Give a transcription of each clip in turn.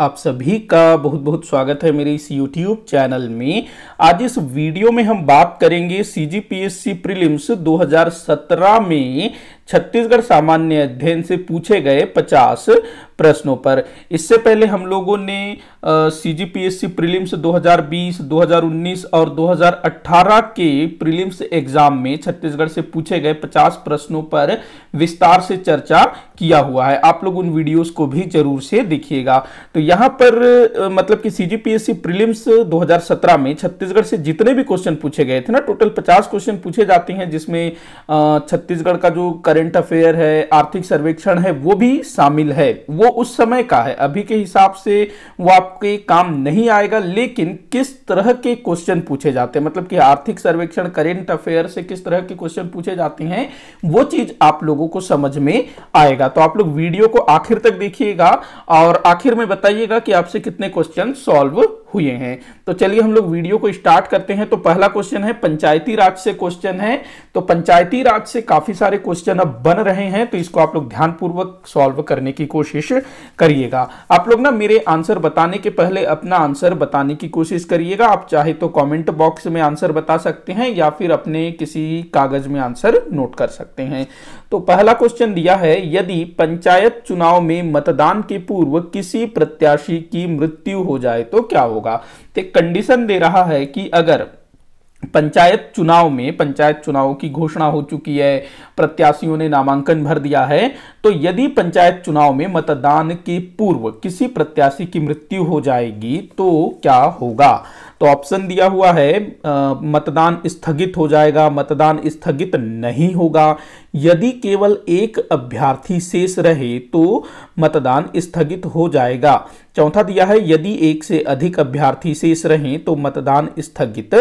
आप सभी का बहुत बहुत स्वागत है मेरे इस YouTube चैनल में आज इस वीडियो में हम बात करेंगे C G P S C prelims दो में छत्तीसगढ़ सामान्य अध्ययन से पूछे गए 50 प्रश्नों पर इससे पहले हम लोगों ने C G P S C prelims 2020, और 2018 के प्रीलिम्स एग्जाम में छत्तीसगढ़ से पूछे गए 50 प्रश्नों पर विस्तार से चर्चा किया हुआ है आप लोग उन वीडियोस को भी जरूर से देखिएगा तो यहाँ पर मतलब कि C G P S C prelims 2017 में छत्तीसगढ़ से जितने भी क्वेश्चन पूछे गए थे ना टोटल पचास क्वेश्चन पूछे जाते हैं जिसमें छत्तीसगढ़ का जो करेंट करंट अफेयर है आर्थिक सर्वेक्षण है वो भी शामिल है वो उस समय का है अभी के हिसाब से वो आपके काम नहीं आएगा लेकिन किस तरह के क्वेश्चन पूछे जाते हैं मतलब कि आर्थिक सर्वेक्षण करंट अफेयर से किस तरह के क्वेश्चन पूछे जाते हैं वो चीज आप लोगों को समझ में आएगा तो आप लोग वीडियो को आखिर तक देखिएगा और आखिर में बताइएगा कि आपसे कितने क्वेश्चन सॉल्व हुए हैं तो चलिए हम लोग वीडियो को स्टार्ट करते हैं तो पहला क्वेश्चन है पंचायती राज से क्वेश्चन है तो पंचायती राज से काफी सारे क्वेश्चन अब बन रहे हैं तो इसको आप लोग ध्यानपूर्वक सॉल्व करने की कोशिश करिएगा आप लोग ना मेरे आंसर बताने के पहले अपना आंसर बताने की कोशिश करिएगा आप चाहे तो कॉमेंट बॉक्स में आंसर बता सकते हैं या फिर अपने किसी कागज में आंसर नोट कर सकते हैं तो पहला क्वेश्चन दिया है यदि पंचायत चुनाव में मतदान के पूर्व किसी प्रत्याशी की मृत्यु हो जाए तो क्या होगा तो कंडीशन दे रहा है कि अगर पंचायत चुनाव में पंचायत चुनाव की घोषणा हो चुकी है प्रत्याशियों ने नामांकन भर दिया है तो यदि पंचायत चुनाव में मतदान के पूर्व किसी प्रत्याशी की मृत्यु हो जाएगी तो क्या होगा तो ऑप्शन दिया हुआ है आ, मतदान स्थगित हो जाएगा मतदान स्थगित नहीं होगा यदि केवल एक अभ्यर्थी शेष रहे तो मतदान स्थगित हो जाएगा चौथा दिया है यदि एक से अधिक अभ्यर्थी शेष रहें तो मतदान स्थगित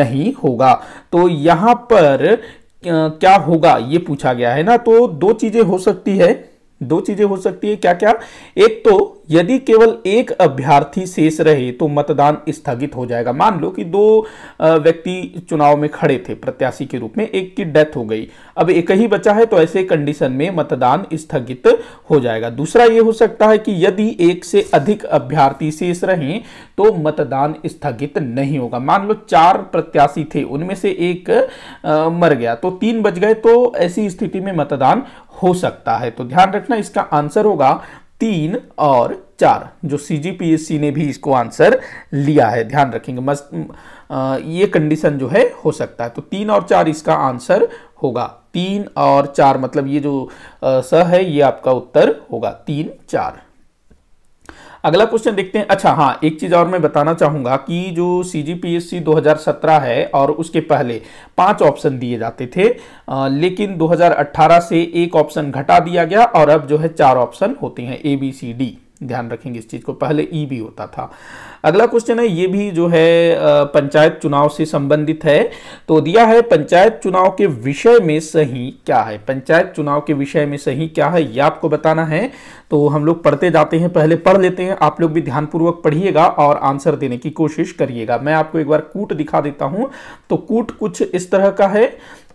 नहीं होगा तो यहाँ पर क्या होगा ये पूछा गया है ना तो दो चीजें हो सकती है दो चीजें हो सकती है क्या क्या एक तो यदि केवल एक अभ्यर्थी शेष रहे तो मतदान स्थगित हो जाएगा मान लो कि दो व्यक्ति चुनाव में खड़े थे प्रत्याशी के रूप में एक की डेथ हो गई अब एक ही बचा है तो ऐसे कंडीशन में मतदान स्थगित हो जाएगा दूसरा ये हो सकता है कि यदि एक से अधिक अभ्यर्थी शेष रहे तो मतदान स्थगित नहीं होगा मान लो चार प्रत्याशी थे उनमें से एक आ, मर गया तो तीन बच गए तो ऐसी स्थिति में मतदान हो सकता है तो ध्यान रखना इसका आंसर होगा तीन और चार जो सी ने भी इसको आंसर लिया है ध्यान रखेंगे मस्त ये कंडीशन जो है हो सकता है तो तीन और चार इसका आंसर होगा तीन और चार मतलब ये जो स है ये आपका उत्तर होगा तीन चार अगला क्वेश्चन देखते हैं अच्छा हाँ एक चीज और मैं बताना चाहूंगा कि जो सी जी पी एस सी दो हजार सत्रह है और उसके पहले पांच ऑप्शन दिए जाते थे आ, लेकिन अट्ठारह से एक ऑप्शन घटा दिया गया और अब जो है चार ऑप्शन होते हैं ए बी सी डी ध्यान रखेंगे इस चीज़ को पहले ई भी होता था अगला क्वेश्चन है ये भी जो है पंचायत चुनाव से संबंधित है तो दिया है पंचायत चुनाव के विषय में सही क्या है पंचायत चुनाव के विषय में सही क्या है ये आपको बताना है तो हम लोग पढ़ते जाते हैं पहले पढ़ लेते हैं आप लोग भी ध्यानपूर्वक पढ़िएगा और आंसर देने की कोशिश करिएगा मैं आपको एक बार कूट दिखा देता हूं तो कूट कुछ इस तरह का है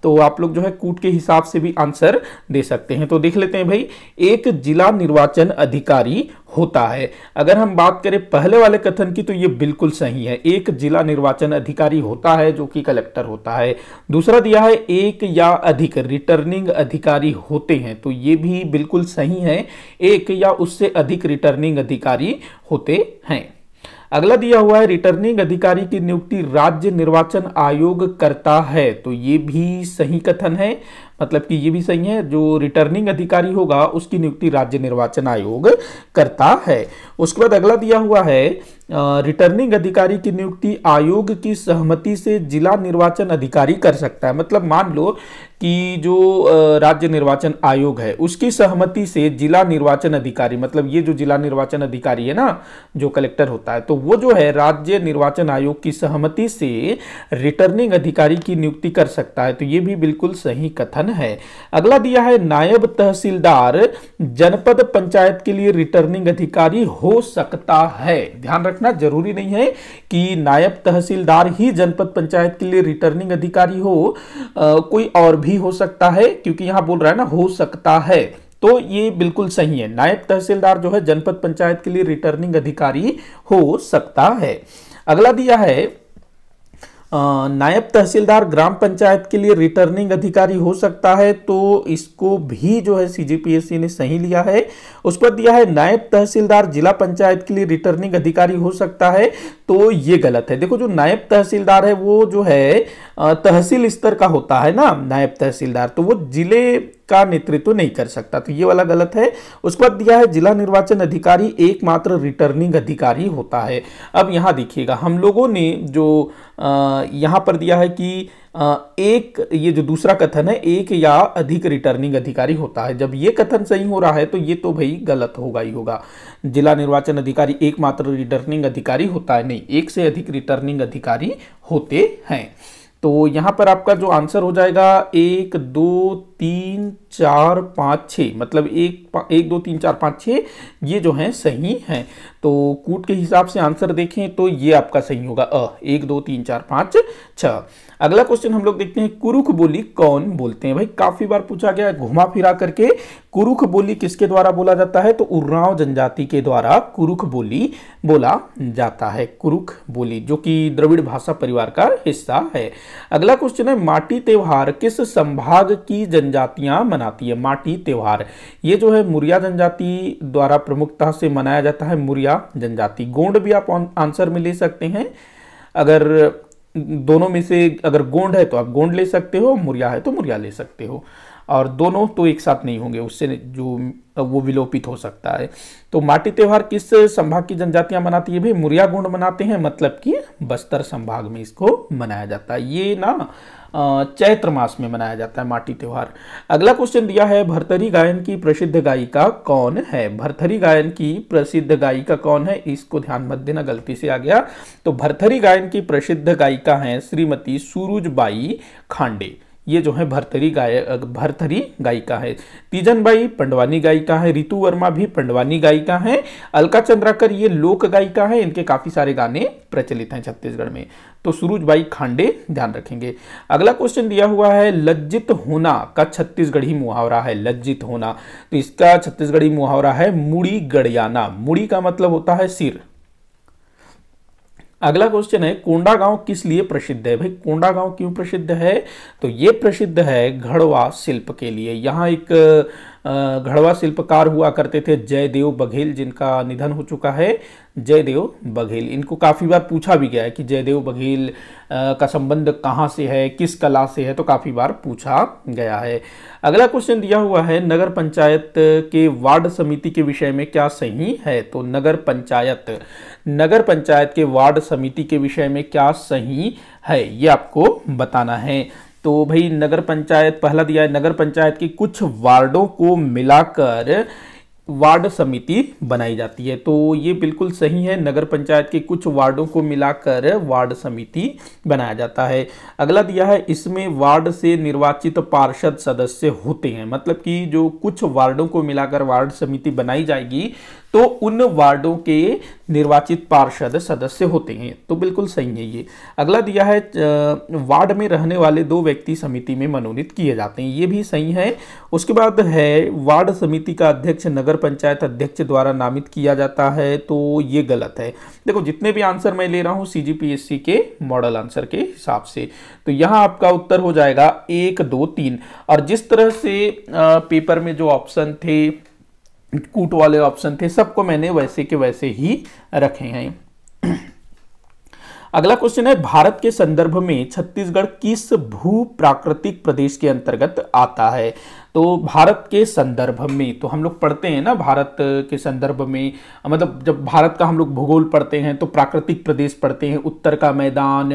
तो आप लोग जो है कूट के हिसाब से भी आंसर दे सकते हैं तो देख लेते हैं भाई एक जिला निर्वाचन अधिकारी होता है अगर हम बात करें पहले वाले कथन की तो ये बिल्कुल सही है एक जिला निर्वाचन अधिकारी होता है जो कि कलेक्टर होता है दूसरा दिया है एक या अधिक रिटर्निंग अधिकारी होते हैं तो ये भी बिल्कुल सही है एक या उससे अधिक रिटर्निंग अधिकारी होते हैं अगला दिया हुआ है रिटर्निंग अधिकारी की नियुक्ति राज्य निर्वाचन आयोग करता है तो ये भी सही कथन है मतलब कि ये भी सही है जो रिटर्निंग अधिकारी होगा उसकी नियुक्ति राज्य निर्वाचन आयोग करता है उसके बाद अगला दिया हुआ है रिटर्निंग अधिकारी की नियुक्ति आयोग की सहमति से जिला निर्वाचन अधिकारी कर सकता है मतलब मान लो कि जो राज्य निर्वाचन आयोग है उसकी सहमति से जिला निर्वाचन अधिकारी मतलब ये जो जिला निर्वाचन अधिकारी है ना जो कलेक्टर होता है तो वो जो है राज्य निर्वाचन आयोग की सहमति से रिटर्निंग अधिकारी की नियुक्ति कर सकता है तो ये भी बिल्कुल सही कथन है अगला दिया है नायब तहसीलदार जनपद पंचायत के लिए रिटर्निंग अधिकारी हो सकता है ध्यान रखना जरूरी नहीं है कि नायब तहसीलदार ही जनपद पंचायत के लिए रिटर्निंग अधिकारी हो आ, कोई और भी हो सकता है क्योंकि यहां बोल रहा है ना हो सकता है तो ये बिल्कुल सही है नायब तहसीलदार जो है जनपद पंचायत के लिए रिटर्निंग अधिकारी हो सकता है अगला दिया है नायब तहसीलदार ग्राम पंचायत के लिए रिटर्निंग अधिकारी हो सकता है तो इसको भी जो है सीजीपीएससी ने सही लिया है उस पर दिया है नायब तहसीलदार जिला पंचायत के लिए रिटर्निंग अधिकारी हो सकता है तो ये गलत है देखो जो नायब तहसीलदार है वो जो है तहसील स्तर का होता है ना नायब तहसीलदार तो वो जिले का नेतृत्व नहीं कर सकता तो ये वाला गलत है उस पर दिया है जिला निर्वाचन अधिकारी एकमात्र रिटर्निंग अधिकारी होता है अब यहाँ देखिएगा हम लोगों ने जो यहाँ पर दिया है कि एक ये जो दूसरा कथन है एक या अधिक रिटर्निंग अधिकारी होता है जब ये कथन सही हो रहा है तो ये तो भाई गलत होगा ही होगा जिला निर्वाचन अधिकारी एकमात्र रिटर्निंग अधिकारी होता है नहीं एक से अधिक रिटर्निंग अधिकारी होते हैं तो यहाँ पर आपका जो आंसर हो जाएगा एक दो तीन चार पाँच छ मतलब एक एक दो तीन चार पाँच छः ये जो है सही है तो कूट के हिसाब से आंसर देखें तो ये आपका सही होगा अ एक दो तीन चार पाँच छ अगला क्वेश्चन हम लोग देखते हैं कुरुख बोली कौन बोलते हैं भाई काफी बार पूछा गया घुमा फिरा करके कुरुख बोली किसके द्वारा बोला जाता है तो उर्राव जनजाति के द्वारा कुरुख बोली बोला जाता है कुरुख बोली जो कि द्रविड़ भाषा परिवार का हिस्सा है अगला क्वेश्चन है माटी त्योहार किस संभाग की जनजातियां मनाती है माटी त्यौहार ये जो है मुरिया जनजाति द्वारा प्रमुखता से मनाया जाता है मुरिया जनजाति गोंड भी आप आंसर में ले सकते हैं अगर दोनों में से अगर गोंड है तो आप गोंड ले सकते हो मुरिया है तो मुरिया ले सकते हो और दोनों तो एक साथ नहीं होंगे उससे जो वो विलोपित हो सकता है तो माटी त्यौहार किस संभाग की जनजातियां मनाती है भाई मुरिया गोंड मनाते हैं मतलब कि बस्तर संभाग में इसको मनाया जाता है ये ना चैत्र मास में मनाया जाता है माटी त्यौहार अगला क्वेश्चन दिया है भरथरी गायन की प्रसिद्ध गायिका कौन है भरथरी गायन की प्रसिद्ध गायिका कौन है इसको ध्यान मत देना गलती से आ गया तो भरथरी गायन की प्रसिद्ध गायिका हैं श्रीमती सूरजबाई खांडे ये जो है भरतरी गाय भरतरी गायिका है तीजन बाई पंडवानी गायिका है रितु वर्मा भी पंडवानी गायिका है अलका चंद्राकर ये लोक गायिका है इनके काफ़ी सारे गाने प्रचलित हैं छत्तीसगढ़ में तो सुरुज बाई खांडे ध्यान रखेंगे अगला क्वेश्चन दिया हुआ है लज्जित होना का छत्तीसगढ़ी मुहावरा है लज्जित होना तो इसका छत्तीसगढ़ी मुहावरा है मुड़ी गड़ियाना मुड़ी का मतलब होता है सिर अगला क्वेश्चन है कोंडा गांव किस लिए प्रसिद्ध है भाई कोंडा गांव क्यों प्रसिद्ध है तो ये प्रसिद्ध है घड़वा शिल्प के लिए यहाँ एक घड़वा शिल्पकार हुआ करते थे जयदेव बघेल जिनका निधन हो चुका है जयदेव बघेल इनको काफ़ी बार पूछा भी गया है कि जयदेव बघेल का संबंध कहाँ से है किस कला से है तो काफ़ी बार पूछा गया है अगला क्वेश्चन दिया हुआ है नगर पंचायत के वार्ड समिति के विषय में क्या सही है तो नगर पंचायत नगर पंचायत के वार्ड समिति के विषय में क्या सही है ये आपको बताना है तो भाई नगर पंचायत पहला दिया है नगर पंचायत की कुछ वार्डों को मिलाकर वार्ड समिति बनाई जाती है तो ये बिल्कुल सही है नगर पंचायत के कुछ वार्डों को मिलाकर वार्ड समिति बनाया जाता है अगला दिया है इसमें वार्ड से निर्वाचित पार्षद सदस्य होते हैं मतलब कि जो कुछ वार्डों को मिलाकर वार्ड समिति बनाई जाएगी तो उन वार्डों के निर्वाचित पार्षद सदस्य होते हैं तो बिल्कुल सही है ये अगला दिया है वार्ड में रहने वाले दो व्यक्ति समिति में मनोनीत किए जाते हैं ये भी सही है उसके बाद है वार्ड समिति का अध्यक्ष नगर पंचायत अध्यक्ष द्वारा नामित किया जाता है तो ये गलत है देखो जितने भी आंसर मैं ले रहा हूँ सी के मॉडल आंसर के हिसाब से तो यहाँ आपका उत्तर हो जाएगा एक दो तीन और जिस तरह से पेपर में जो ऑप्शन थे कूट वाले ऑप्शन थे सबको मैंने वैसे के वैसे ही रखे हैं अगला क्वेश्चन है भारत के संदर्भ में छत्तीसगढ़ किस भू प्राकृतिक प्रदेश के अंतर्गत आता है तो भारत के संदर्भ में तो हम लोग पढ़ते हैं ना भारत के संदर्भ में मतलब जब भारत का हम लोग भूगोल पढ़ते हैं तो प्राकृतिक प्रदेश पढ़ते हैं उत्तर का मैदान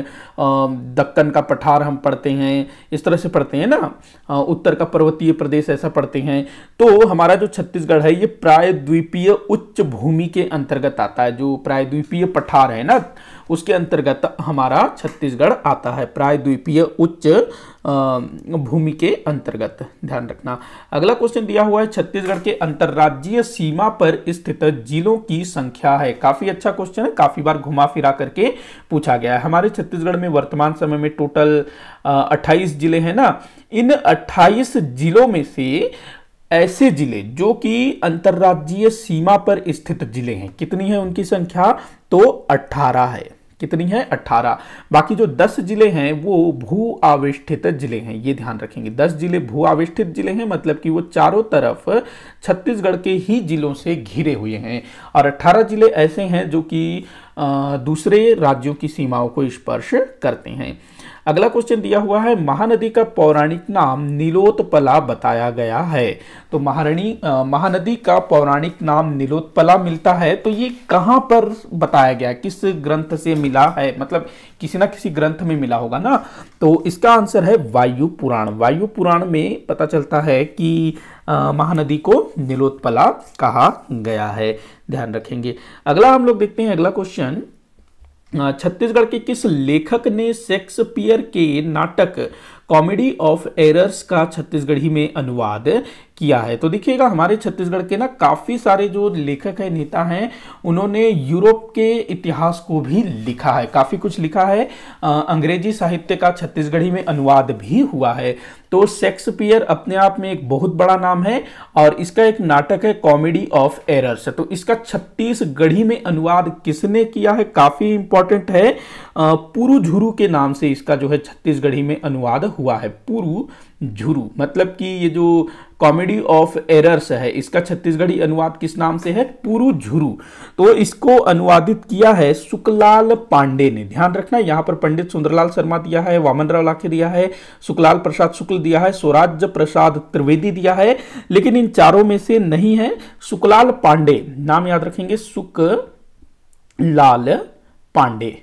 दक्कन का पठार हम पढ़ते हैं इस तरह से पढ़ते हैं ना उत्तर का पर्वतीय प्रदेश ऐसा पढ़ते हैं तो हमारा जो छत्तीसगढ़ है ये प्रायद्वीपीय उच्च भूमि के अंतर्गत आता है जो प्रायद्वीपीय पठार है ना उसके अंतर्गत हमारा छत्तीसगढ़ आता है प्रायद्वीपीय उच्च भूमि के अंतर्गत ध्यान रखना अगला क्वेश्चन दिया हुआ है छत्तीसगढ़ के अंतर्राज्यीय सीमा पर स्थित जिलों की संख्या है काफी अच्छा क्वेश्चन है काफी बार घुमा फिरा करके पूछा गया है हमारे छत्तीसगढ़ में वर्तमान समय में टोटल अट्ठाईस जिले हैं ना इन अट्ठाईस जिलों में से ऐसे जिले जो कि अंतर्राज्यीय सीमा पर स्थित जिले हैं कितनी है उनकी संख्या तो 18 है कितनी है 18 बाकी जो 10 जिले हैं वो भू आविष्ठित जिले हैं ये ध्यान रखेंगे 10 जिले भू आविष्ठित जिले हैं मतलब कि वो चारों तरफ छत्तीसगढ़ के ही जिलों से घिरे हुए हैं और 18 जिले ऐसे हैं जो कि दूसरे राज्यों की सीमाओं को स्पर्श करते हैं अगला क्वेश्चन दिया हुआ है महानदी का पौराणिक नाम नीलोत्पला बताया गया है तो महारणी महानदी का पौराणिक नाम नीलोत्पला मिलता है तो ये कहाँ पर बताया गया किस ग्रंथ से मिला है मतलब किसी ना किसी ग्रंथ में मिला होगा ना तो इसका आंसर है वायु पुराण वायु पुराण में पता चलता है कि महानदी को नीलोत्पला कहा गया है ध्यान रखेंगे अगला हम लोग देखते हैं अगला क्वेश्चन छत्तीसगढ़ के किस लेखक ने शेक्सपियर के नाटक कॉमेडी ऑफ एरर्स का छत्तीसगढ़ी में अनुवाद किया है तो देखिएगा हमारे छत्तीसगढ़ के ना काफ़ी सारे जो लेखक हैं नेता हैं उन्होंने यूरोप के इतिहास को भी लिखा है काफ़ी कुछ लिखा है अंग्रेजी साहित्य का छत्तीसगढ़ी में अनुवाद भी हुआ है तो शेक्सपियर अपने आप में एक बहुत बड़ा नाम है और इसका एक नाटक है कॉमेडी ऑफ एरर्स तो इसका छत्तीसगढ़ी में अनुवाद किसने किया है काफ़ी इंपॉर्टेंट है पुरु झुरु के नाम से इसका जो है छत्तीसगढ़ी में अनुवाद हुआ है पुरु झुरू मतलब कि ये जो कॉमेडी ऑफ एरर्स है इसका छत्तीसगढ़ी अनुवाद किस नाम से है पुरु झुरू तो इसको अनुवादित किया है सुकलाल पांडे ने ध्यान रखना यहाँ पर पंडित सुंदरलाल शर्मा दिया है वामन राव लाखे दिया है सुकलाल प्रसाद शुक्ल दिया है स्वराज्य प्रसाद त्रिवेदी दिया है लेकिन इन चारों में से नहीं है सुकलाल पांडे नाम याद रखेंगे सुक लाल पांडे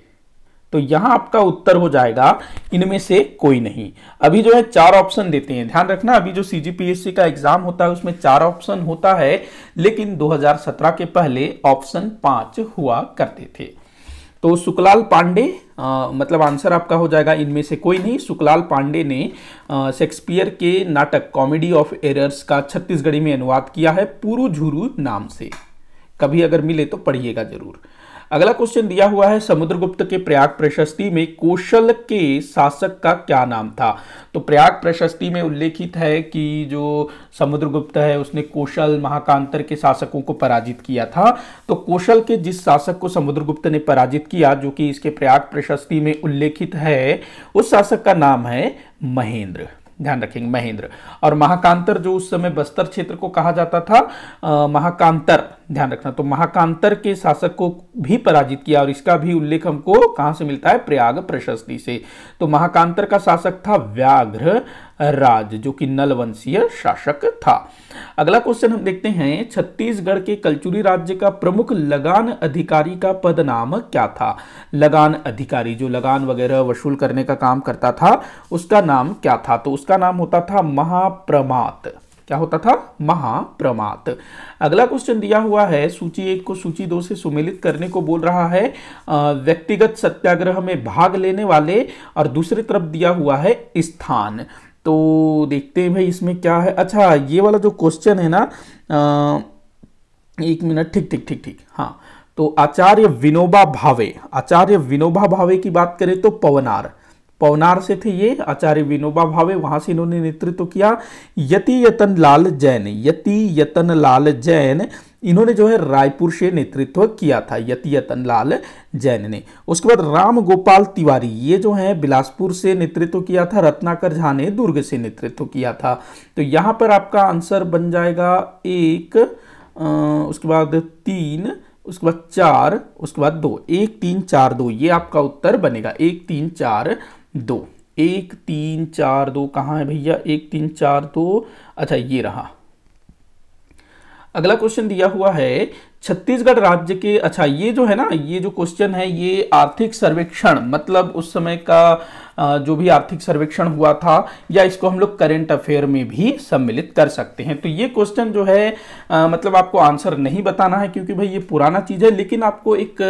तो यहां आपका उत्तर हो जाएगा इनमें से कोई नहीं अभी जो है चार ऑप्शन देते हैं ध्यान रखना अभी जो सीजीपीएससी का एग्जाम होता है उसमें चार ऑप्शन होता है लेकिन 2017 के पहले ऑप्शन पांच हुआ करते थे तो सुकलाल पांडे आ, मतलब आंसर आपका हो जाएगा इनमें से कोई नहीं सुकलाल पांडे ने शेक्सपियर के नाटक कॉमेडी ऑफ एरर्स का छत्तीसगढ़ी में अनुवाद किया है पुरु झुरु नाम से कभी अगर मिले तो पढ़िएगा जरूर अगला क्वेश्चन दिया हुआ है समुद्रगुप्त के प्रयाग प्रशस्ति में कौशल के शासक का क्या नाम था तो प्रयाग प्रशस्ति में उल्लेखित है कि जो समुद्रगुप्त है उसने कौशल महाकांतर के शासकों को पराजित किया था तो कौशल के जिस शासक को समुद्रगुप्त ने पराजित किया जो कि इसके प्रयाग प्रशस्ति में उल्लेखित है उस शासक का नाम है महेंद्र ध्यान रखेंगे महेंद्र और महाकांतर जो उस समय बस्तर क्षेत्र को कहा जाता था आ, महाकांतर ध्यान रखना तो महाकांतर के शासक को भी पराजित किया और इसका भी उल्लेख हमको कहां से मिलता है प्रयाग प्रशस्ति से तो महाकांतर का शासक था व्याघ्र राज जो कि नलवंशीय शासक था अगला क्वेश्चन हम देखते हैं छत्तीसगढ़ के कलचुरी राज्य का प्रमुख लगान अधिकारी का पद नाम क्या था लगान अधिकारी जो लगान वगैरह वसूल करने का काम करता था उसका नाम क्या था तो उसका नाम होता था महाप्रमात क्या होता था महाप्रमात अगला क्वेश्चन दिया हुआ है सूची एक को सूची दो से सुमेलित करने को बोल रहा है व्यक्तिगत सत्याग्रह में भाग लेने वाले और दूसरी तरफ दिया हुआ है स्थान तो देखते हैं भाई इसमें क्या है अच्छा ये वाला जो क्वेश्चन है ना एक मिनट ठीक ठीक ठीक ठीक हाँ तो आचार्य विनोबा भावे आचार्य विनोबा भावे की बात करें तो पवनार पवनार से थे ये आचार्य विनोबा भावे वहां से इन्होंने नेतृत्व किया यति यतन लाल जैन यति यतन लाल जैन इन्होंने जो है रायपुर से नेतृत्व किया था यति यतन लाल जैन ने उसके बाद राम गोपाल तिवारी ये जो है बिलासपुर से नेतृत्व किया था रत्नाकर झा ने दुर्ग से नेतृत्व किया था तो यहाँ पर आपका आंसर बन जाएगा एक उसके बाद तीन उसके बाद चार उसके बाद दो एक तीन चार दो ये आपका उत्तर बनेगा एक तीन चार दो एक तीन चार दो कहाँ है भैया एक तीन चार दो अच्छा ये रहा अगला क्वेश्चन दिया हुआ है छत्तीसगढ़ राज्य के अच्छा ये जो है ना ये जो क्वेश्चन है ये आर्थिक सर्वेक्षण मतलब उस समय का जो भी आर्थिक सर्वेक्षण हुआ था या इसको हम लोग करेंट अफेयर में भी सम्मिलित कर सकते हैं तो ये क्वेश्चन जो है आ, मतलब आपको आंसर नहीं बताना है क्योंकि भाई ये पुराना चीज़ है लेकिन आपको एक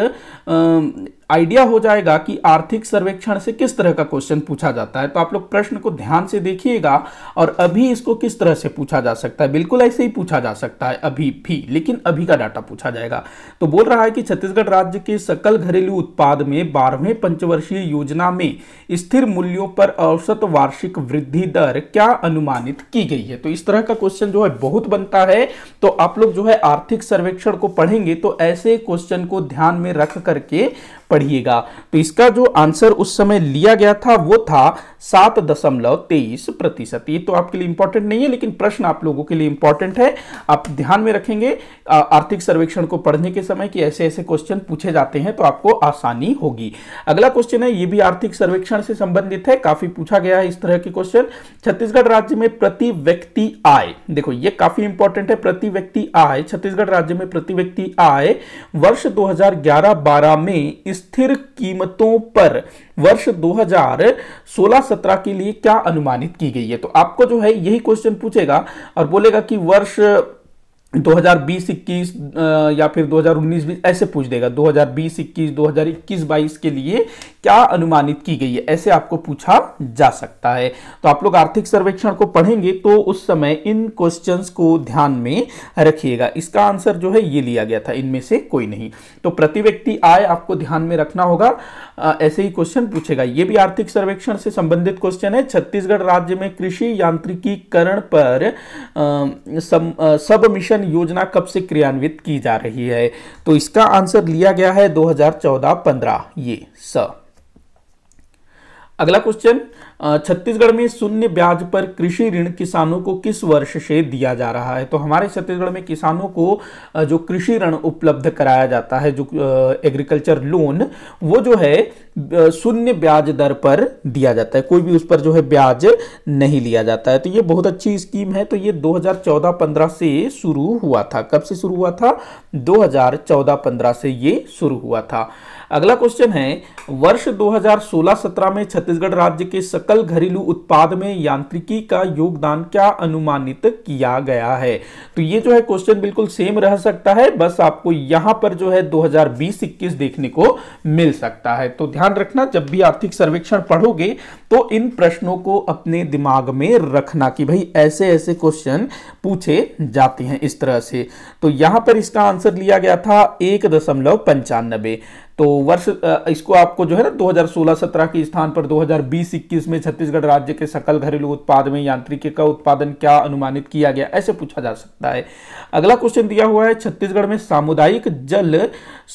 आइडिया हो जाएगा कि आर्थिक सर्वेक्षण से किस तरह का क्वेश्चन पूछा जाता है तो आप लोग प्रश्न को ध्यान से देखिएगा और अभी इसको किस तरह से पूछा जा सकता है बिल्कुल ऐसे ही पूछा जा सकता है अभी भी लेकिन अभी का डाटा पूछा जाएगा तो बोल रहा है कि छत्तीसगढ़ राज्य के सकल घरेलू उत्पाद में बारहवें पंचवर्षीय योजना में इस स्थिर मूल्यों पर औसत वार्षिक वृद्धि दर क्या अनुमानित की गई है तो इस तरह का क्वेश्चन जो है बहुत बनता है तो आप लोग जो है आर्थिक सर्वेक्षण को पढ़ेंगे तो ऐसे क्वेश्चन को ध्यान में रख करके पढ़िएगा तो इसका जो आंसर उस समय लिया गया था वो था सात दशमलव तेईस प्रतिशत ये तो आपके लिए इंपॉर्टेंट नहीं है लेकिन प्रश्न आप लोगों के लिए इंपॉर्टेंट है आप ध्यान में रखेंगे आर्थिक सर्वेक्षण को पढ़ने के समय कि ऐसे ऐसे क्वेश्चन पूछे जाते हैं तो आपको आसानी होगी अगला क्वेश्चन है ये भी आर्थिक सर्वेक्षण से संबंधित है काफी पूछा गया है इस तरह के क्वेश्चन छत्तीसगढ़ राज्य में प्रति व्यक्ति आय देखो ये काफी इंपॉर्टेंट है प्रति व्यक्ति आय छत्तीसगढ़ राज्य में प्रति व्यक्ति आय वर्ष दो हजार में इस स्थिर कीमतों पर वर्ष 2016-17 के लिए क्या अनुमानित की गई है तो आपको जो है यही क्वेश्चन पूछेगा और बोलेगा कि वर्ष 2020 21 या फिर 2019 20 ऐसे पूछ देगा 2020 21 2021 22 के लिए क्या अनुमानित की गई है ऐसे आपको पूछा जा सकता है तो आप लोग आर्थिक सर्वेक्षण को पढ़ेंगे तो उस समय इन क्वेश्चंस को ध्यान में रखिएगा इसका आंसर जो है ये लिया गया था इनमें से कोई नहीं तो प्रति व्यक्ति आय आपको ध्यान में रखना होगा ऐसे ही क्वेश्चन पूछेगा ये भी आर्थिक सर्वेक्षण से संबंधित क्वेश्चन है छत्तीसगढ़ राज्य में कृषि यांत्रिकीकरण पर सब मिशन योजना कब से क्रियान्वित की जा रही है तो इसका आंसर लिया गया है 2014-15 ये स अगला क्वेश्चन छत्तीसगढ़ में शून्य ब्याज पर कृषि ऋण किसानों को किस वर्ष से दिया जा रहा है तो हमारे छत्तीसगढ़ में किसानों को जो कृषि ऋण उपलब्ध कराया जाता है जो एग्रीकल्चर लोन वो जो है शून्य ब्याज दर पर दिया जाता है कोई भी उस पर जो है ब्याज नहीं लिया जाता है तो ये बहुत अच्छी स्कीम है तो ये 2014-15 से शुरू हुआ था कब से शुरू हुआ था दो हजार से ये शुरू हुआ था अगला क्वेश्चन है वर्ष 2016-17 में छत्तीसगढ़ राज्य के सकल घरेलू उत्पाद में यांत्रिकी का योगदान क्या अनुमानित किया गया है तो ये जो है क्वेश्चन बिल्कुल सेम रह सकता है बस आपको यहां पर जो है 2020-21 देखने को मिल सकता है तो ध्यान रखना जब भी आर्थिक सर्वेक्षण पढ़ोगे तो इन प्रश्नों को अपने दिमाग में रखना कि भाई ऐसे ऐसे क्वेश्चन पूछे जाते हैं इस तरह से तो यहां पर इसका आंसर लिया गया था एक दशमलव पंचानबे तो वर्ष इसको आपको जो है ना 2016-17 के स्थान पर 2020-21 में छत्तीसगढ़ राज्य के सकल घरेलू उत्पाद में यांत्रिकी का उत्पादन क्या अनुमानित किया गया ऐसे पूछा जा सकता है अगला क्वेश्चन दिया हुआ है छत्तीसगढ़ में सामुदायिक जल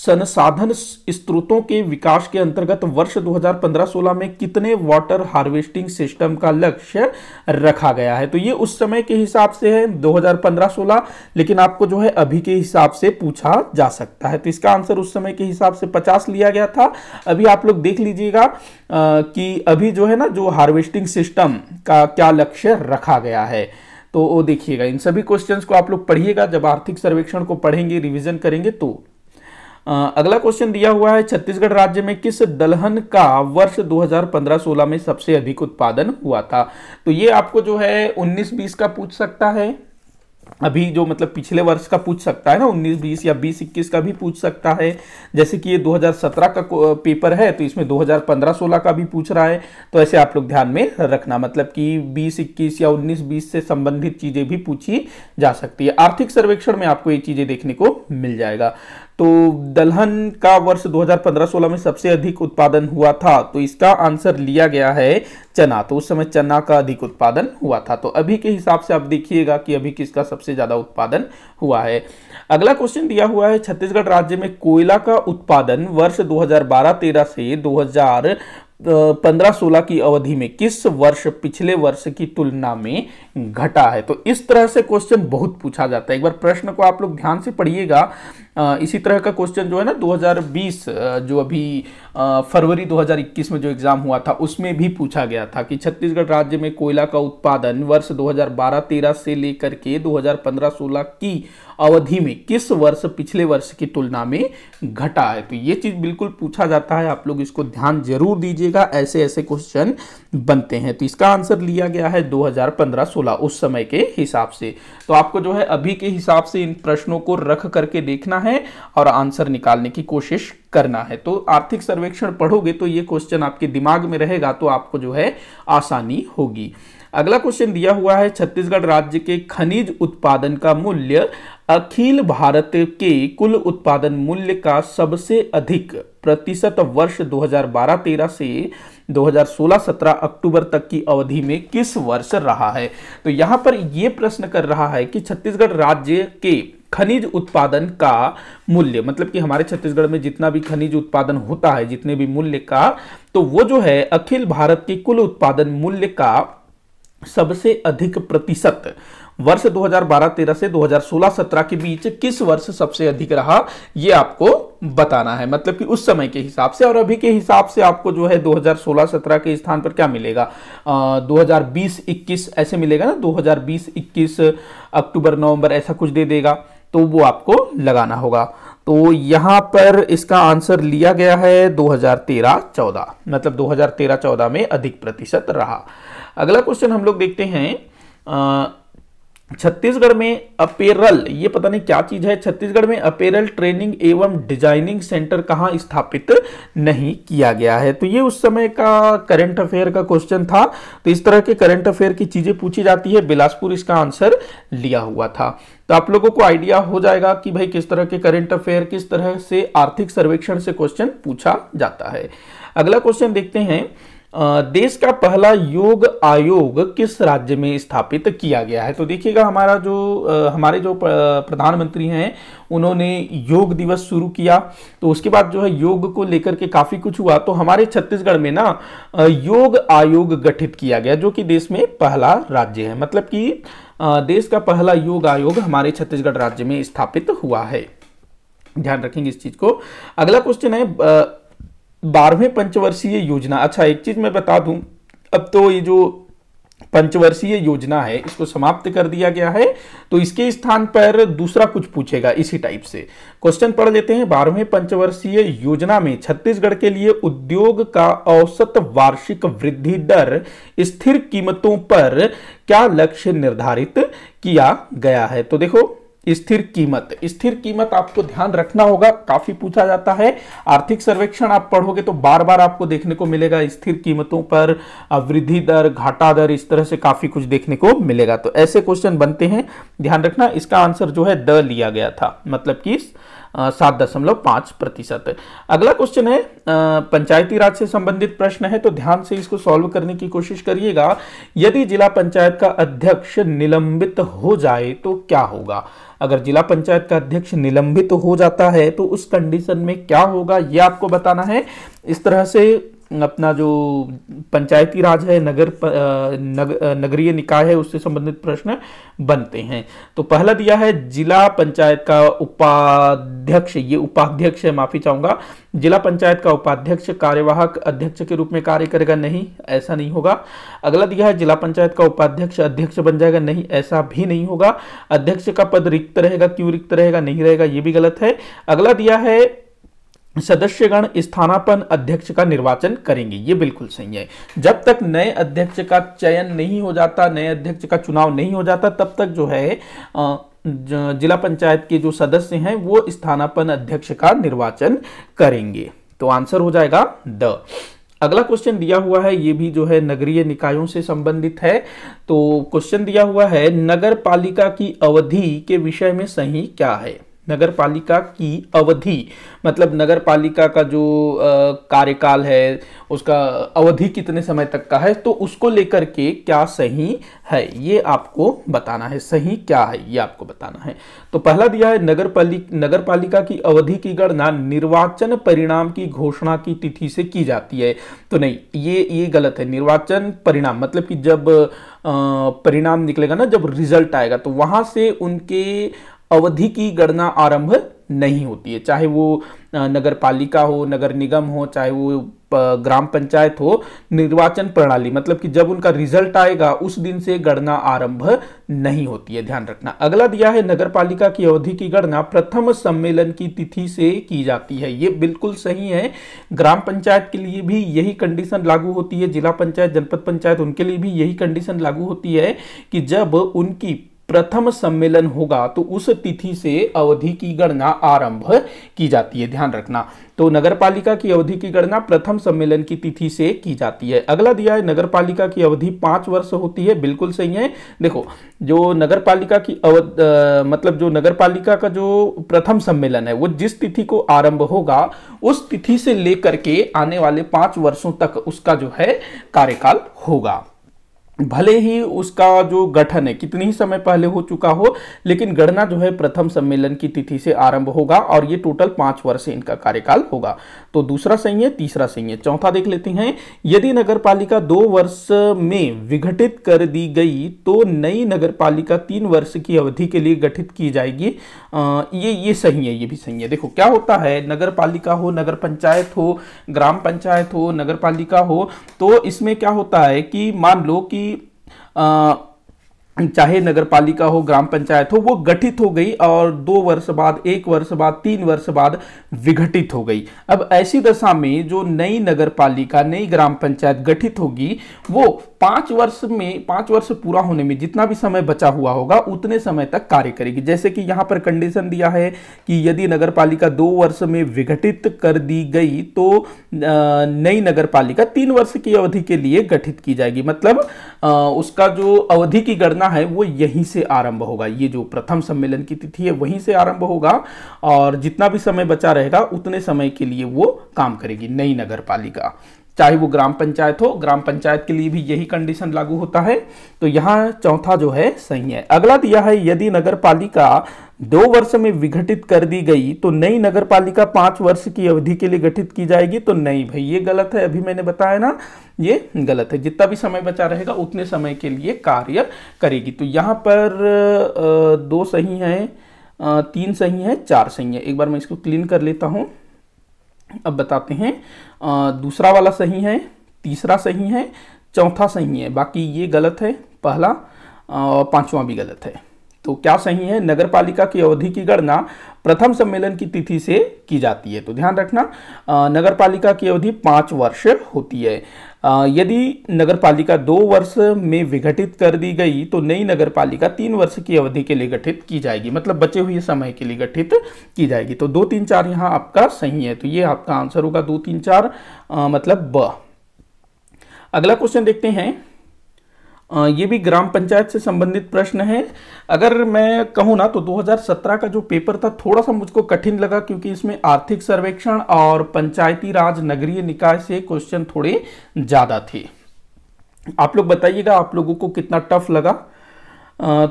संसाधन स्त्रोतों के विकास के अंतर्गत वर्ष 2015-16 में कितने वाटर हार्वेस्टिंग सिस्टम का लक्ष्य रखा गया है तो ये उस समय के हिसाब से है दो हजार लेकिन आपको जो है अभी के हिसाब से पूछा जा सकता है तो इसका आंसर उस समय के हिसाब से पचास पचास लिया गया था अभी आप लोग देख लीजिएगा कि अभी जो है ना जो हार्वेस्टिंग सिस्टम का क्या लक्ष्य रखा गया है तो वो देखिएगा इन सभी क्वेश्चंस को आप लोग पढ़िएगा जब आर्थिक सर्वेक्षण को पढ़ेंगे रिवीजन करेंगे तो अगला क्वेश्चन दिया हुआ है छत्तीसगढ़ राज्य में किस दलहन का वर्ष 2015-16 में सबसे अधिक उत्पादन हुआ था तो ये आपको जो है 19-20 का पूछ सकता है अभी जो मतलब पिछले वर्ष का पूछ सकता है ना 19 20 या 20 21 का भी पूछ सकता है जैसे कि ये 2017 का पेपर है तो इसमें 2015 16 का भी पूछ रहा है तो ऐसे आप लोग ध्यान में रखना मतलब कि 20 21 या 19 20 से संबंधित चीज़ें भी पूछी जा सकती है आर्थिक सर्वेक्षण में आपको ये चीज़ें देखने को मिल जाएगा तो दलहन का वर्ष 2015-16 में सबसे अधिक उत्पादन हुआ था तो इसका आंसर लिया गया है चना तो उस समय चना का अधिक उत्पादन हुआ था तो अभी के हिसाब से आप देखिएगा कि अभी किसका सबसे ज़्यादा उत्पादन हुआ है अगला क्वेश्चन दिया हुआ है छत्तीसगढ़ राज्य में कोयला का उत्पादन वर्ष 2012-13 से 2015 पंद्रह सोलह की अवधि में किस वर्ष पिछले वर्ष की तुलना में घटा है तो इस तरह से क्वेश्चन बहुत पूछा जाता है एक बार प्रश्न को आप लोग ध्यान से पढ़िएगा इसी तरह का क्वेश्चन जो है ना 2020 जो अभी फरवरी 2021 में जो एग्जाम हुआ था उसमें भी पूछा गया था कि छत्तीसगढ़ राज्य में कोयला का उत्पादन वर्ष 2012-13 से लेकर के 2015-16 की अवधि में किस वर्ष पिछले वर्ष की तुलना में घटा है तो ये चीज बिल्कुल पूछा जाता है आप लोग इसको ध्यान जरूर दीजिएगा ऐसे ऐसे क्वेश्चन बनते हैं तो इसका आंसर लिया गया है 2015-16 उस समय के हिसाब से तो आपको जो है अभी के हिसाब से इन प्रश्नों को रख करके देखना है है और आंसर निकालने की कोशिश करना है तो आर्थिक सर्वेक्षण पढ़ोगे तो ये क्वेश्चन आपके दिमाग में रहेगा तो आपको जो है आसानी होगी अगला क्वेश्चन दिया हुआ है छत्तीसगढ़ राज्य के खनिज उत्पादन का मूल्य अखिल भारत के कुल उत्पादन मूल्य का सबसे अधिक प्रतिशत वर्ष 2012-13 से 2016-17 अक्टूबर तक की अवधि में किस वर्ष रहा है तो यहां पर यह प्रश्न कर रहा है कि छत्तीसगढ़ राज्य के खनिज उत्पादन का मूल्य मतलब कि हमारे छत्तीसगढ़ में जितना भी खनिज उत्पादन होता है जितने भी मूल्य का तो वो जो है अखिल भारत के कुल उत्पादन मूल्य का सबसे अधिक प्रतिशत वर्ष 2012-13 से 2016-17 के बीच किस वर्ष सबसे अधिक रहा यह आपको बताना है मतलब कि उस समय के हिसाब से और अभी के हिसाब से आपको जो है 2016-17 के स्थान पर क्या मिलेगा आ, 2020-21 ऐसे मिलेगा ना 2020-21 अक्टूबर नवंबर ऐसा कुछ दे देगा तो वो आपको लगाना होगा तो यहाँ पर इसका आंसर लिया गया है 2013-14 मतलब 2013-14 में अधिक प्रतिशत रहा अगला क्वेश्चन हम लोग देखते हैं छत्तीसगढ़ में अपेरल ये पता नहीं क्या चीज है छत्तीसगढ़ में अपेरल ट्रेनिंग एवं डिजाइनिंग सेंटर कहाँ स्थापित नहीं किया गया है तो ये उस समय का करंट अफेयर का क्वेश्चन था तो इस तरह के करंट अफेयर की चीजें पूछी जाती है बिलासपुर इसका आंसर लिया हुआ था तो आप लोगों को आइडिया हो जाएगा कि भाई किस तरह के करंट अफेयर किस तरह से आर्थिक सर्वेक्षण से क्वेश्चन पूछा जाता है अगला क्वेश्चन देखते हैं देश का पहला योग आयोग किस राज्य में स्थापित किया गया है तो देखिएगा हमारा जो हमारे जो प्रधानमंत्री हैं उन्होंने योग दिवस शुरू किया तो उसके बाद जो है योग को लेकर के काफ़ी कुछ हुआ तो हमारे छत्तीसगढ़ में ना योग आयोग गठित किया गया जो कि देश में पहला राज्य है मतलब कि देश का पहला योग आयोग हमारे छत्तीसगढ़ राज्य में स्थापित हुआ है ध्यान रखेंगे इस चीज को अगला क्वेश्चन है बारहवें पंचवर्षीय योजना अच्छा एक चीज़ मैं बता दूं अब तो ये जो पंचवर्षीय योजना है इसको समाप्त कर दिया गया है तो इसके स्थान पर दूसरा कुछ पूछेगा इसी टाइप से क्वेश्चन पढ़ लेते हैं बारहवें पंचवर्षीय योजना में छत्तीसगढ़ के लिए उद्योग का औसत वार्षिक वृद्धि दर स्थिर कीमतों पर क्या लक्ष्य निर्धारित किया गया है तो देखो स्थिर कीमत स्थिर कीमत आपको ध्यान रखना होगा काफी पूछा जाता है आर्थिक सर्वेक्षण आप पढ़ोगे तो बार बार आपको देखने को मिलेगा स्थिर कीमतों पर वृद्धि दर घाटा दर इस तरह से काफी कुछ देखने को मिलेगा तो ऐसे क्वेश्चन बनते हैं ध्यान रखना इसका आंसर जो है द लिया गया था मतलब कि सात दशमलव पांच प्रतिशत अगला क्वेश्चन है पंचायती राज से संबंधित प्रश्न है तो ध्यान से इसको सॉल्व करने की कोशिश करिएगा यदि जिला पंचायत का अध्यक्ष निलंबित हो जाए तो क्या होगा अगर जिला पंचायत का अध्यक्ष निलंबित तो हो जाता है तो उस कंडीशन में क्या होगा ये आपको बताना है इस तरह से अपना जो पंचायती राज है नगर नग, नगरीय निकाय है उससे संबंधित प्रश्न बनते हैं तो पहला दिया है जिला पंचायत का उपाध्यक्ष ये उपाध्यक्ष है माफी चाहूंगा जिला पंचायत का उपाध्यक्ष कार्यवाहक अध्यक्ष के रूप में कार्य करेगा नहीं ऐसा नहीं होगा अगला दिया है जिला पंचायत का उपाध्यक्ष अध्यक्ष बन जाएगा नहीं ऐसा भी नहीं होगा अध्यक्ष का पद रिक्त रहेगा क्यों रिक्त रहेगा नहीं रहेगा ये भी गलत है अगला दिया है सदस्यगण स्थानापन अध्यक्ष का निर्वाचन करेंगे ये बिल्कुल सही है जब तक नए अध्यक्ष का चयन नहीं हो जाता नए अध्यक्ष का चुनाव नहीं हो जाता तब तक जो है आ, जिला पंचायत के जो सदस्य हैं वो स्थानापन अध्यक्ष का निर्वाचन करेंगे तो आंसर हो जाएगा द अगला क्वेश्चन दिया हुआ है ये भी जो है नगरीय निकायों से संबंधित है तो क्वेश्चन दिया हुआ है नगर पालिका की अवधि के विषय में सही क्या है नगर पालिका की अवधि मतलब नगर पालिका का जो कार्यकाल है उसका अवधि कितने समय तक का है तो उसको लेकर के क्या सही है ये आपको बताना है सही क्या है ये आपको बताना है तो पहला दिया है नगर पालिक नगर पालिका की अवधि की गणना निर्वाचन परिणाम की घोषणा की तिथि से की जाती है तो नहीं ये ये गलत है निर्वाचन परिणाम मतलब कि जब परिणाम निकलेगा ना जब रिजल्ट आएगा तो वहां से उनके अवधि की गणना आरंभ नहीं होती है चाहे वो नगर पालिका हो नगर निगम हो चाहे वो ग्राम पंचायत हो निर्वाचन प्रणाली मतलब कि जब उनका रिजल्ट आएगा उस दिन से गणना आरंभ नहीं होती है ध्यान रखना अगला दिया है नगर पालिका की अवधि की गणना प्रथम सम्मेलन की तिथि से की जाती है ये बिल्कुल सही है ग्राम पंचायत के लिए भी यही कंडीशन लागू होती है जिला पंचायत जनपद पंचायत उनके लिए भी यही कंडीशन लागू होती है कि जब उनकी प्रथम सम्मेलन होगा तो उस तिथि से अवधि की गणना आरंभ की जाती है ध्यान रखना तो नगरपालिका की अवधि की गणना प्रथम सम्मेलन की तिथि से की जाती है अगला दिया है नगरपालिका की अवधि पांच वर्ष होती है बिल्कुल सही है देखो जो नगरपालिका की अवध मतलब जो नगरपालिका का जो प्रथम सम्मेलन है वो जिस तिथि को आरंभ होगा उस तिथि से लेकर के आने वाले पांच वर्षों तक उसका जो है कार्यकाल होगा भले ही उसका जो गठन है कितनी ही समय पहले हो चुका हो लेकिन गणना जो है प्रथम सम्मेलन की तिथि से आरंभ होगा और ये टोटल पांच वर्ष इनका कार्यकाल होगा तो दूसरा सही है तीसरा सही है चौथा देख लेते हैं यदि नगर पालिका दो वर्ष में विघटित कर दी गई तो नई नगर पालिका तीन वर्ष की अवधि के लिए गठित की जाएगी आ, ये ये सही है ये भी सही है देखो क्या होता है नगर पालिका हो नगर पंचायत हो ग्राम पंचायत हो नगर पालिका हो तो इसमें क्या होता है कि मान लो कि चाहे नगर पालिका हो ग्राम पंचायत हो वो गठित हो गई और दो वर्ष बाद एक वर्ष बाद तीन वर्ष बाद विघटित हो गई अब ऐसी दशा में जो नई नगर पालिका नई ग्राम पंचायत गठित होगी वो पांच वर्ष में पांच वर्ष पूरा होने में जितना भी समय बचा हुआ होगा उतने समय तक कार्य करेगी जैसे कि यहाँ पर कंडीशन दिया है कि यदि नगर पालिका दो वर्ष में विघटित कर दी गई तो नई नगर पालिका तीन वर्ष की अवधि के लिए गठित की जाएगी मतलब उसका जो अवधि की गणना है वो यहीं से आरंभ होगा ये जो प्रथम सम्मेलन की तिथि है वहीं से आरंभ होगा और जितना भी समय बचा रहेगा उतने समय के लिए वो काम करेगी नई नगर पालिका चाहे वो ग्राम पंचायत हो ग्राम पंचायत के लिए भी यही कंडीशन लागू होता है तो यहाँ चौथा जो है सही है अगला दिया है यदि नगर पालिका दो वर्ष में विघटित कर दी गई तो नई नगर पालिका पांच वर्ष की अवधि के लिए गठित की जाएगी तो नहीं भाई ये गलत है अभी मैंने बताया ना ये गलत है जितना भी समय बचा रहेगा उतने समय के लिए कार्य करेगी तो यहाँ पर दो सही हैं तीन सही हैं चार सही हैं एक बार मैं इसको क्लीन कर लेता हूँ अब बताते हैं आ, दूसरा वाला सही है तीसरा सही है चौथा सही है बाकी ये गलत है पहला और पांचवा भी गलत है तो क्या सही है नगर पालिका की अवधि की गणना प्रथम सम्मेलन की तिथि से की जाती है तो ध्यान रखना नगर पालिका की अवधि पांच वर्ष होती है यदि नगरपालिका दो वर्ष में विघटित कर दी गई तो नई नगरपालिका तीन वर्ष की अवधि के लिए गठित की जाएगी मतलब बचे हुए समय के लिए गठित की जाएगी तो दो तीन चार यहाँ आपका सही है तो ये आपका आंसर होगा दो तीन चार आ, मतलब ब अगला क्वेश्चन देखते हैं ये भी ग्राम पंचायत से संबंधित प्रश्न है अगर मैं कहूँ ना तो 2017 का जो पेपर था थोड़ा सा मुझको कठिन लगा क्योंकि इसमें आर्थिक सर्वेक्षण और पंचायती राज नगरीय निकाय से क्वेश्चन थोड़े ज़्यादा थे आप लोग बताइएगा आप लोगों को कितना टफ लगा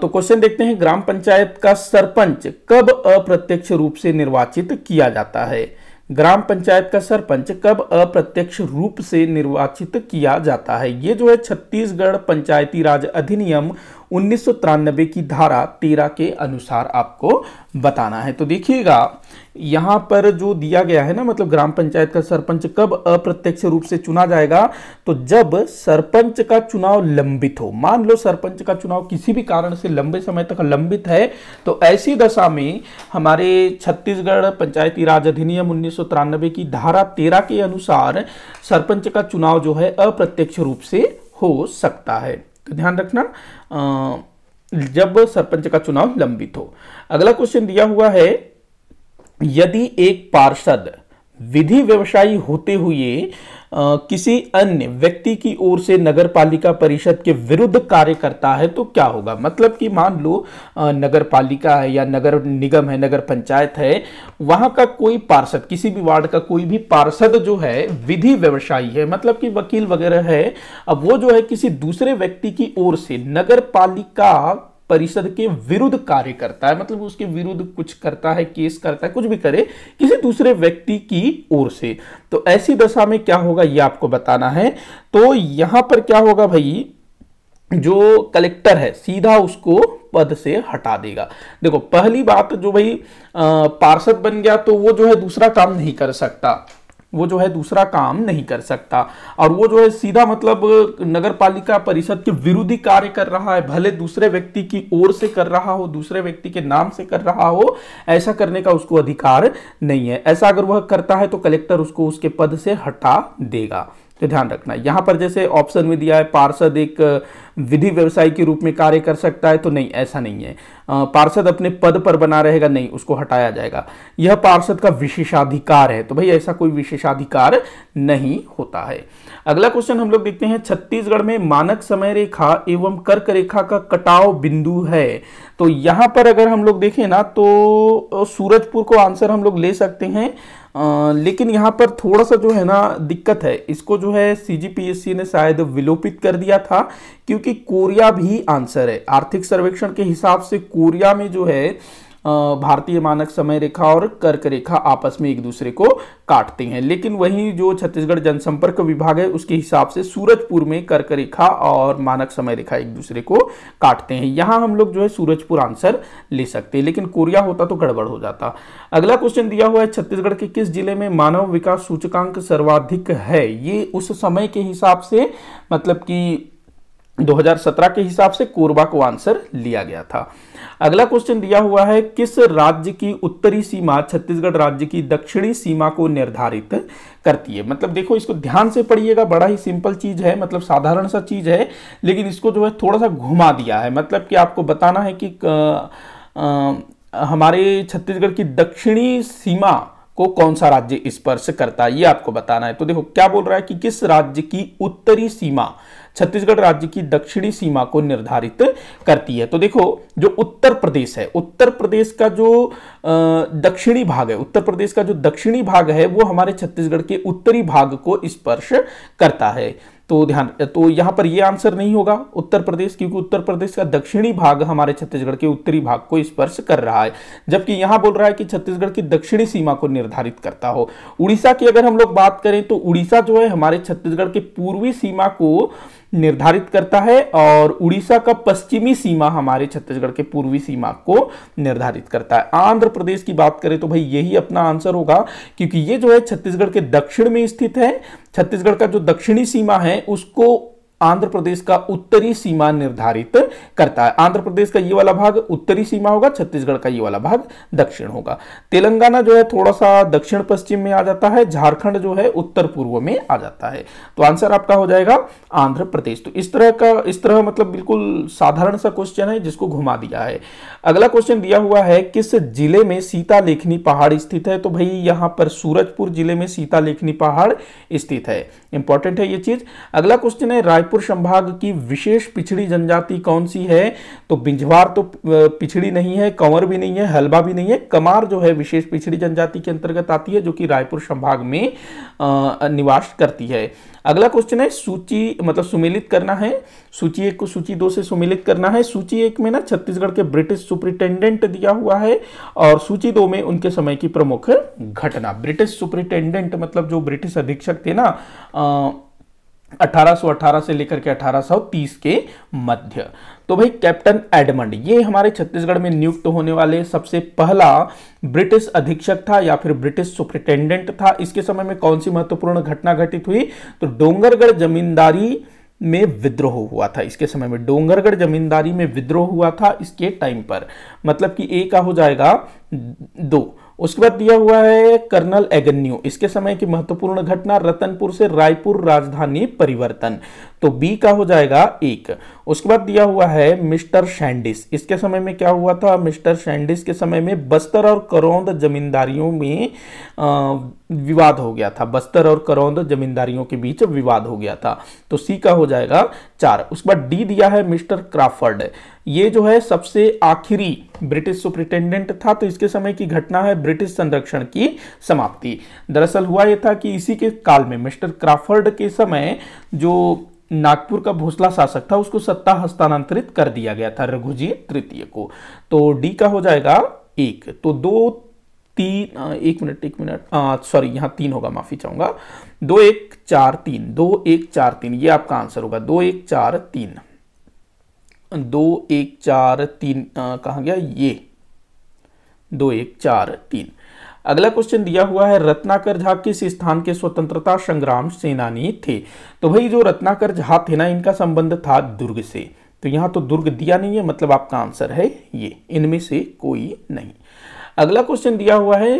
तो क्वेश्चन देखते हैं ग्राम पंचायत का सरपंच कब अप्रत्यक्ष रूप से निर्वाचित किया जाता है ग्राम पंचायत का सरपंच कब अप्रत्यक्ष रूप से निर्वाचित किया जाता है ये जो है छत्तीसगढ़ पंचायती राज अधिनियम उन्नीस की धारा तेरह के अनुसार आपको बताना है तो देखिएगा यहां पर जो दिया गया है ना मतलब ग्राम पंचायत का सरपंच कब अप्रत्यक्ष रूप से चुना जाएगा तो जब सरपंच का चुनाव लंबित हो मान लो सरपंच का चुनाव किसी भी कारण से लंबे समय तक लंबित है तो ऐसी दशा में हमारे छत्तीसगढ़ पंचायती राज अधिनियम उन्नीस की धारा तेरह के अनुसार सरपंच का चुनाव जो है अप्रत्यक्ष रूप से हो सकता है तो ध्यान रखना जब सरपंच का चुनाव लंबित हो अगला क्वेश्चन दिया हुआ है यदि एक पार्षद विधि व्यवसायी होते हुए आ, किसी अन्य व्यक्ति की ओर से नगर पालिका परिषद के विरुद्ध कार्य करता है तो क्या होगा मतलब कि मान लो नगर पालिका है या नगर निगम है नगर पंचायत है वहाँ का कोई पार्षद किसी भी वार्ड का कोई भी पार्षद जो है विधि व्यवसायी है मतलब कि वकील वगैरह है अब वो जो है किसी दूसरे व्यक्ति की ओर से नगर पालिका परिषद के विरुद्ध कार्य करता है मतलब उसके विरुद्ध कुछ करता है केस करता है कुछ भी करे किसी दूसरे व्यक्ति की ओर से तो ऐसी दशा में क्या होगा ये आपको बताना है तो यहां पर क्या होगा भाई जो कलेक्टर है सीधा उसको पद से हटा देगा देखो पहली बात तो जो भाई पार्षद बन गया तो वो जो है दूसरा काम नहीं कर सकता वो जो है दूसरा काम नहीं कर सकता और वो जो है सीधा मतलब नगर पालिका परिषद के विरोधी कार्य कर रहा है भले दूसरे व्यक्ति की ओर से कर रहा हो दूसरे व्यक्ति के नाम से कर रहा हो ऐसा करने का उसको अधिकार नहीं है ऐसा अगर वह करता है तो कलेक्टर उसको उसके पद से हटा देगा तो ध्यान रखना यहां यहाँ पर जैसे ऑप्शन में दिया है पार्षद एक विधि व्यवसाय के रूप में कार्य कर सकता है तो नहीं ऐसा नहीं है पार्षद अपने पद पर बना रहेगा नहीं उसको हटाया जाएगा यह पार्षद का विशेषाधिकार है तो भाई ऐसा कोई विशेषाधिकार नहीं होता है अगला क्वेश्चन हम लोग देखते हैं छत्तीसगढ़ में मानक समय रेखा एवं कर्क रेखा का कटाव बिंदु है तो यहां पर अगर हम लोग देखें ना तो सूरजपुर को आंसर हम लोग ले सकते हैं लेकिन यहाँ पर थोड़ा सा जो है ना दिक्कत है इसको जो है सीजीपीएससी ने शायद विलोपित कर दिया था क्योंकि कोरिया भी आंसर है आर्थिक सर्वेक्षण के हिसाब से कोरिया में जो है भारतीय मानक समय रेखा और कर्क रेखा आपस में एक दूसरे को काटते हैं लेकिन वहीं जो छत्तीसगढ़ जनसंपर्क विभाग है उसके हिसाब से सूरजपुर में कर्क रेखा और मानक समय रेखा एक दूसरे को काटते हैं यहाँ हम लोग जो है सूरजपुर आंसर ले सकते हैं लेकिन कोरिया होता तो गड़बड़ हो जाता अगला क्वेश्चन दिया हुआ है छत्तीसगढ़ के किस जिले में मानव विकास सूचकांक सर्वाधिक है ये उस समय के हिसाब से मतलब कि 2017 के हिसाब से कोरबा को आंसर लिया गया था अगला क्वेश्चन दिया हुआ है किस राज्य की उत्तरी सीमा छत्तीसगढ़ राज्य की दक्षिणी सीमा को निर्धारित करती है मतलब देखो इसको ध्यान से पढ़िएगा बड़ा ही सिंपल चीज है मतलब साधारण सा चीज है लेकिन इसको जो है थोड़ा सा घुमा दिया है मतलब कि आपको बताना है कि आ, हमारे छत्तीसगढ़ की दक्षिणी सीमा को कौन सा राज्य स्पर्श करता है ये आपको बताना है तो देखो क्या बोल रहा है कि किस राज्य की उत्तरी सीमा छत्तीसगढ़ राज्य की दक्षिणी सीमा को निर्धारित करती है तो देखो जो उत्तर प्रदेश है उत्तर प्रदेश का जो दक्षिणी भाग है उत्तर प्रदेश का जो दक्षिणी भाग है वो हमारे छत्तीसगढ़ के उत्तरी भाग को स्पर्श करता है तो ध्यान तो यहाँ पर ये आंसर नहीं होगा उत्तर प्रदेश क्योंकि उत्तर प्रदेश का दक्षिणी भाग हमारे छत्तीसगढ़ के उत्तरी भाग को स्पर्श कर रहा है जबकि यहाँ बोल रहा है कि छत्तीसगढ़ की दक्षिणी सीमा को निर्धारित करता हो उड़ीसा की अगर हम लोग बात करें तो उड़ीसा जो है हमारे छत्तीसगढ़ के पूर्वी सीमा को निर्धारित करता है और उड़ीसा का पश्चिमी सीमा हमारे छत्तीसगढ़ के पूर्वी सीमा को निर्धारित करता है आंध्र प्रदेश की बात करें तो भाई यही अपना आंसर होगा क्योंकि ये जो है छत्तीसगढ़ के दक्षिण में स्थित है छत्तीसगढ़ का जो दक्षिणी सीमा है उसको आंध्र प्रदेश का उत्तरी सीमा निर्धारित करता है आंध्र प्रदेश का ये वाला भाग उत्तरी सीमा होगा छत्तीसगढ़ का ये वाला भाग दक्षिण होगा तेलंगाना जो है थोड़ा सा दक्षिण पश्चिम में आ जाता है झारखंड जो है उत्तर पूर्व में आ जाता है तो आंसर आपका हो जाएगा आंध्र प्रदेश तो इस तरह का इस तरह मतलब बिल्कुल साधारण सा क्वेश्चन है जिसको घुमा दिया है अगला क्वेश्चन दिया हुआ है किस जिले में सीता लेखनी पहाड़ स्थित है तो भाई यहां पर सूरजपुर जिले में सीता लेखनी पहाड़ स्थित है इंपॉर्टेंट है ये चीज अगला क्वेश्चन है राय रायपुर संभाग की विशेष पिछड़ी जनजाति कौन सी है तो बिंझवार तो पिछड़ी नहीं है कंवर भी नहीं है हलवा भी नहीं है कमार जो है विशेष पिछड़ी जनजाति के अंतर्गत आती है जो कि रायपुर संभाग में निवास करती है अगला क्वेश्चन है सूची मतलब सुमेलित करना है सूची एक को सूची दो से सुमेलित करना है सूची एक में ना छत्तीसगढ़ के ब्रिटिश सुप्रिटेंडेंट दिया हुआ है और सूची दो में उनके समय की प्रमुख घटना ब्रिटिश सुप्रिटेंडेंट मतलब जो ब्रिटिश अधीक्षक थे ना आ, 1818 से लेकर के 1830 के मध्य तो भाई कैप्टन एडमंड ये हमारे छत्तीसगढ़ में नियुक्त होने वाले सबसे पहला ब्रिटिश अधीक्षक था या फिर ब्रिटिश सुप्रिटेंडेंट था इसके समय में कौन सी महत्वपूर्ण घटना घटित हुई तो डोंगरगढ़ जमींदारी में विद्रोह हुआ था इसके समय में डोंगरगढ़ जमींदारी में विद्रोह हुआ था इसके टाइम पर मतलब कि ए का हो जाएगा दो उसके बाद दिया हुआ है कर्नल एगन्यू इसके समय की महत्वपूर्ण घटना रतनपुर से रायपुर राजधानी परिवर्तन तो बी का हो जाएगा एक उसके बाद दिया हुआ है मिस्टर शैंडिस इसके समय में क्या हुआ था मिस्टर शैंडिस के समय में बस्तर और करौंद जमींदारियों में विवाद हो गया था बस्तर और करौंद जमींदारियों के बीच विवाद हो गया था तो सी का हो जाएगा चार उसके बाद डी दिया है मिस्टर क्राफर्ड ये जो है सबसे आखिरी ब्रिटिश सुप्रिटेंडेंट था तो इसके समय की घटना है ब्रिटिश संरक्षण की समाप्ति दरअसल हुआ यह था कि इसी के काल में मिस्टर क्राफर्ड के समय जो नागपुर का भोसला शासक था उसको सत्ता हस्तांतरित कर दिया गया था रघुजी तृतीय को तो डी का हो जाएगा एक तो दो तीन एक मिनट एक मिनट सॉरी यहां तीन होगा माफी चाहूंगा दो एक चार तीन दो एक चार तीन ये आपका आंसर होगा दो एक चार तीन दो एक चार तीन कहा गया ये दो एक चार तीन अगला क्वेश्चन दिया हुआ है रत्नाकर झा किस स्थान के स्वतंत्रता संग्राम सेनानी थे तो भाई जो रत्नाकर झा थे ना इनका संबंध था दुर्ग से तो यहाँ तो दुर्ग दिया नहीं है मतलब आपका आंसर है ये इनमें से कोई नहीं अगला क्वेश्चन दिया हुआ है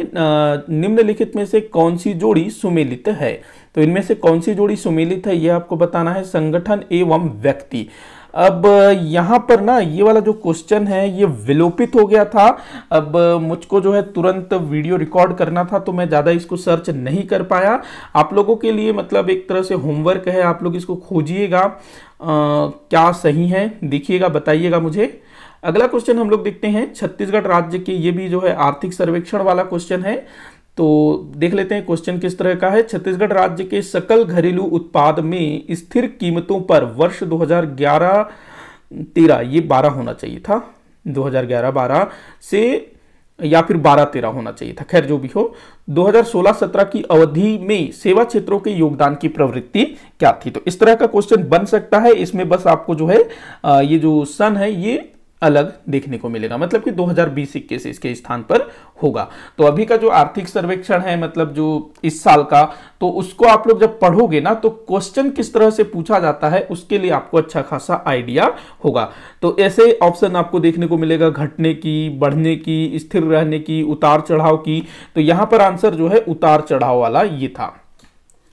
निम्नलिखित में से कौन सी जोड़ी सुमेलित है तो इनमें से कौन सी जोड़ी सुमेलित है यह आपको बताना है संगठन एवं व्यक्ति अब यहाँ पर ना ये वाला जो क्वेश्चन है ये विलोपित हो गया था अब मुझको जो है तुरंत वीडियो रिकॉर्ड करना था तो मैं ज़्यादा इसको सर्च नहीं कर पाया आप लोगों के लिए मतलब एक तरह से होमवर्क है आप लोग इसको खोजिएगा क्या सही है देखिएगा बताइएगा मुझे अगला क्वेश्चन हम लोग देखते हैं छत्तीसगढ़ राज्य के ये भी जो है आर्थिक सर्वेक्षण वाला क्वेश्चन है तो देख लेते हैं क्वेश्चन किस तरह का है छत्तीसगढ़ राज्य के सकल घरेलू उत्पाद में स्थिर कीमतों पर वर्ष 2011 13 ये 12 होना चाहिए था 2011 12 से या फिर 12 13 होना चाहिए था खैर जो भी हो 2016-17 की अवधि में सेवा क्षेत्रों के योगदान की प्रवृत्ति क्या थी तो इस तरह का क्वेश्चन बन सकता है इसमें बस आपको जो है ये जो सन है ये अलग देखने को मिलेगा मतलब कि 2020 से इसके स्थान पर होगा तो अभी का जो आर्थिक सर्वेक्षण है मतलब जो इस साल का तो उसको आप लोग जब पढ़ोगे ना तो क्वेश्चन किस तरह से पूछा जाता है उसके लिए आपको अच्छा खासा आइडिया होगा तो ऐसे ऑप्शन आपको देखने को मिलेगा घटने की बढ़ने की स्थिर रहने की उतार चढ़ाव की तो यहां पर आंसर जो है उतार चढ़ाव वाला ये था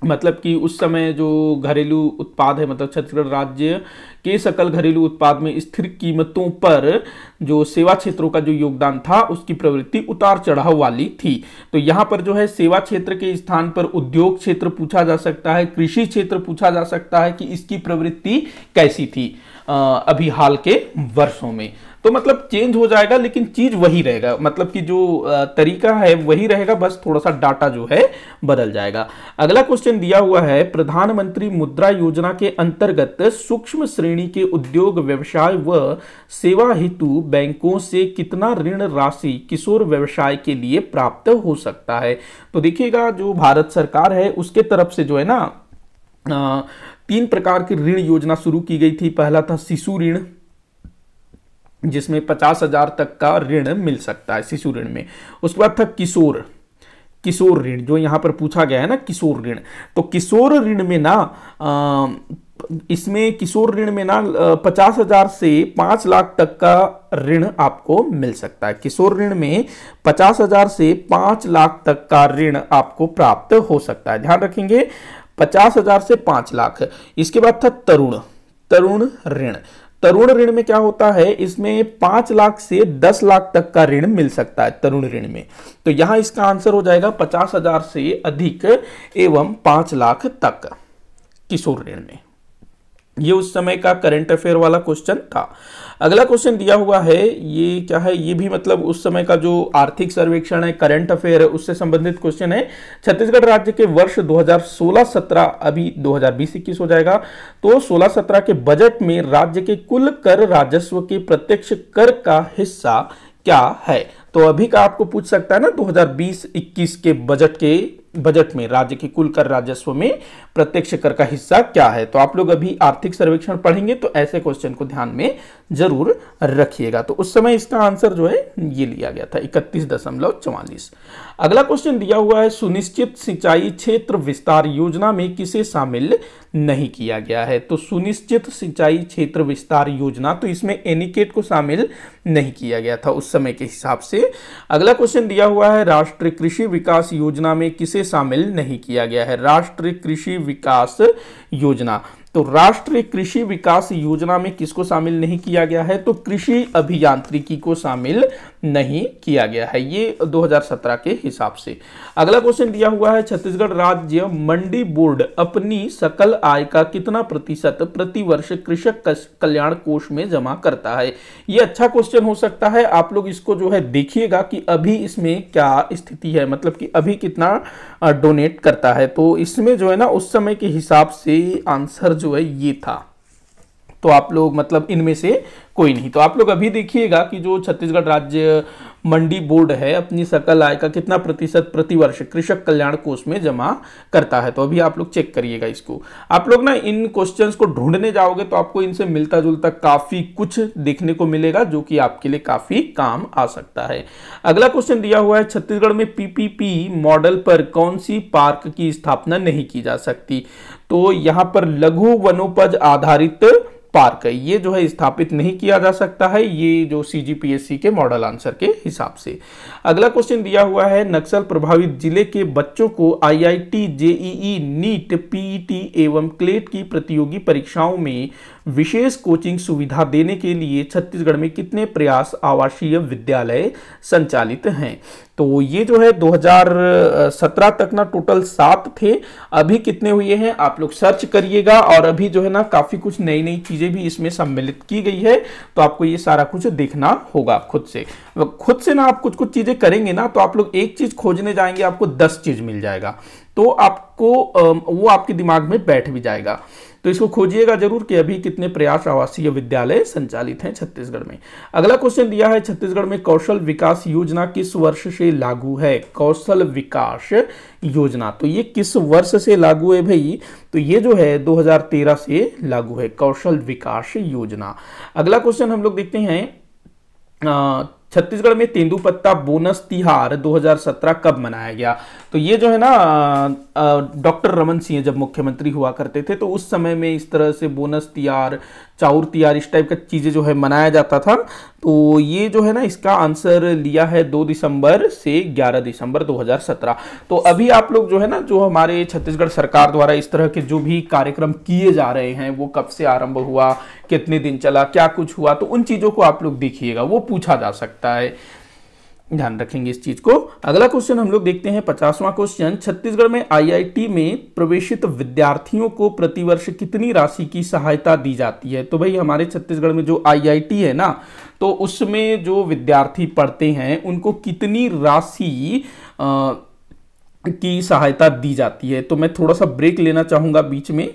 मतलब कि उस समय जो घरेलू उत्पाद है मतलब छत्तीसगढ़ राज्य के सकल घरेलू उत्पाद में स्थिर कीमतों पर जो सेवा क्षेत्रों का जो योगदान था उसकी प्रवृत्ति उतार चढ़ाव वाली थी तो यहाँ पर जो है सेवा क्षेत्र के स्थान पर उद्योग क्षेत्र पूछा जा सकता है कृषि क्षेत्र पूछा जा सकता है कि इसकी प्रवृत्ति कैसी थी अभी हाल के वर्षों में तो मतलब चेंज हो जाएगा लेकिन चीज वही रहेगा मतलब कि जो तरीका है वही रहेगा बस थोड़ा सा डाटा जो है बदल जाएगा अगला क्वेश्चन दिया हुआ है प्रधानमंत्री मुद्रा योजना के अंतर्गत सूक्ष्म श्रेणी के उद्योग व्यवसाय व सेवा हेतु बैंकों से कितना ऋण राशि किशोर व्यवसाय के लिए प्राप्त हो सकता है तो देखिएगा जो भारत सरकार है उसके तरफ से जो है ना तीन प्रकार की ऋण योजना शुरू की गई थी पहला था शिशु ऋण जिसमें पचास हजार तक का ऋण मिल सकता है शिशु ऋण में उसके बाद था किशोर किशोर ऋण जो यहाँ पर पूछा गया है ना किशोर ऋण तो किशोर ऋण में ना इसमें किशोर ऋण में ना पचास हजार से पांच लाख तक का ऋण आपको मिल सकता है किशोर ऋण में पचास हजार से पांच लाख तक का ऋण आपको प्राप्त हो सकता है ध्यान रखेंगे पचास हजार से पांच लाख इसके बाद था तरुण तरुण ऋण तरुण ऋण में क्या होता है इसमें पांच लाख से दस लाख तक का ऋण मिल सकता है तरुण ऋण में तो यहां इसका आंसर हो जाएगा पचास हजार से अधिक एवं पांच लाख तक किशोर ऋण में ये उस समय का करंट अफेयर वाला क्वेश्चन था अगला क्वेश्चन दिया हुआ है ये क्या है ये भी मतलब उस समय का जो आर्थिक सर्वेक्षण है करंट अफेयर है उससे संबंधित क्वेश्चन है छत्तीसगढ़ राज्य के वर्ष 2016-17 अभी 2020-21 हो जाएगा तो 16-17 के बजट में राज्य के कुल कर राजस्व के प्रत्यक्ष कर का हिस्सा क्या है तो अभी का आपको पूछ सकता है ना 2020-21 के बजट के बजट में राज्य के कुल कर राजस्व में प्रत्यक्ष कर का हिस्सा क्या है तो आप लोग अभी आर्थिक सर्वेक्षण पढ़ेंगे तो ऐसे क्वेश्चन को ध्यान में जरूर रखिएगा तो उस समय इसका आंसर जो है ये लिया गया था इकतीस दशमलव चौवालीस अगला क्वेश्चन दिया हुआ है सुनिश्चित सिंचाई क्षेत्र विस्तार योजना में किसे शामिल नहीं किया गया है तो सुनिश्चित सिंचाई क्षेत्र विस्तार योजना तो इसमें एनिकेट e को शामिल नहीं किया गया था उस समय के हिसाब से अगला क्वेश्चन दिया हुआ है राष्ट्रीय कृषि विकास योजना में किसे शामिल नहीं किया गया है राष्ट्रीय कृषि विकास योजना तो राष्ट्रीय कृषि विकास योजना में किसको शामिल नहीं किया गया है तो कृषि अभियांत्रिकी को शामिल नहीं किया गया है ये 2017 के हिसाब से अगला क्वेश्चन दिया हुआ है छत्तीसगढ़ राज्य मंडी बोर्ड अपनी सकल आय का कितना प्रतिशत प्रतिवर्ष कृषक कल्याण कोष में जमा करता है ये अच्छा क्वेश्चन हो सकता है आप लोग इसको जो है देखिएगा कि अभी इसमें क्या स्थिति है मतलब कि अभी कितना डोनेट करता है तो इसमें जो है ना उस समय के हिसाब से आंसर जो है ये था तो आप लोग मतलब इनमें से कोई नहीं तो आप लोग अभी देखिएगा कि जो छत्तीसगढ़ राज्य मंडी बोर्ड है अपनी सकल आय का कितना प्रतिशत प्रतिवर्ष कृषक कल्याण कोष में जमा करता है तो अभी आप लोग चेक करिएगा इसको आप लोग ना इन क्वेश्चंस को ढूंढने जाओगे तो आपको इनसे मिलता जुलता काफ़ी कुछ देखने को मिलेगा जो कि आपके लिए काफ़ी काम आ सकता है अगला क्वेश्चन दिया हुआ है छत्तीसगढ़ में पीपीपी मॉडल पर कौन सी पार्क की स्थापना नहीं की जा सकती तो यहां पर लघु वनोपज आधारित पार्क ये जो है स्थापित नहीं किया जा सकता है ये जो सी के मॉडल आंसर के हिसाब से अगला क्वेश्चन दिया हुआ है नक्सल प्रभावित जिले के बच्चों को IIT JEE e e, NEET PET e एवं क्लेट की प्रतियोगी परीक्षाओं में विशेष कोचिंग सुविधा देने के लिए छत्तीसगढ़ में कितने प्रयास आवासीय विद्यालय संचालित हैं तो ये जो है 2017 तक ना टोटल सात थे अभी कितने हुए हैं आप लोग सर्च करिएगा और अभी जो है ना काफ़ी कुछ नई नई चीज़ें भी इसमें सम्मिलित की गई है तो आपको ये सारा कुछ देखना होगा खुद से खुद से ना आप कुछ कुछ चीज़ें करेंगे ना तो आप लोग एक चीज़ खोजने जाएंगे आपको दस चीज़ मिल जाएगा तो आपको वो आपके दिमाग में बैठ भी जाएगा तो इसको खोजिएगा जरूर कि अभी कितने प्रयास आवासीय विद्यालय संचालित हैं छत्तीसगढ़ में अगला क्वेश्चन दिया है छत्तीसगढ़ में कौशल विकास योजना किस वर्ष से लागू है कौशल विकास योजना तो ये किस वर्ष से लागू है भाई तो ये जो है 2013 से लागू है कौशल विकास योजना अगला क्वेश्चन हम लोग देखते हैं छत्तीसगढ़ में तेंदुपत्ता बोनस तिहार 2017 कब मनाया गया तो ये जो है ना डॉक्टर रमन सिंह जब मुख्यमंत्री हुआ करते थे तो उस समय में इस तरह से बोनस तिहार चाउर तिहार इस टाइप का चीज़ें जो है मनाया जाता था तो ये जो है ना इसका आंसर लिया है दो दिसंबर से ग्यारह दिसंबर 2017 तो अभी आप लोग जो है ना जो हमारे छत्तीसगढ़ सरकार द्वारा इस तरह के जो भी कार्यक्रम किए जा रहे हैं वो कब से आरंभ हुआ कितने दिन चला क्या कुछ हुआ तो उन चीज़ों को आप लोग देखिएगा वो पूछा जा सकता है ध्यान रखेंगे इस चीज को अगला क्वेश्चन हम लोग देखते हैं पचासवां क्वेश्चन छत्तीसगढ़ में आईआईटी में प्रवेशित विद्यार्थियों को प्रतिवर्ष कितनी राशि की सहायता दी जाती है तो भाई हमारे छत्तीसगढ़ में जो आईआईटी है ना तो उसमें जो विद्यार्थी पढ़ते हैं उनको कितनी राशि की सहायता दी जाती है तो मैं थोड़ा सा ब्रेक लेना चाहूंगा बीच में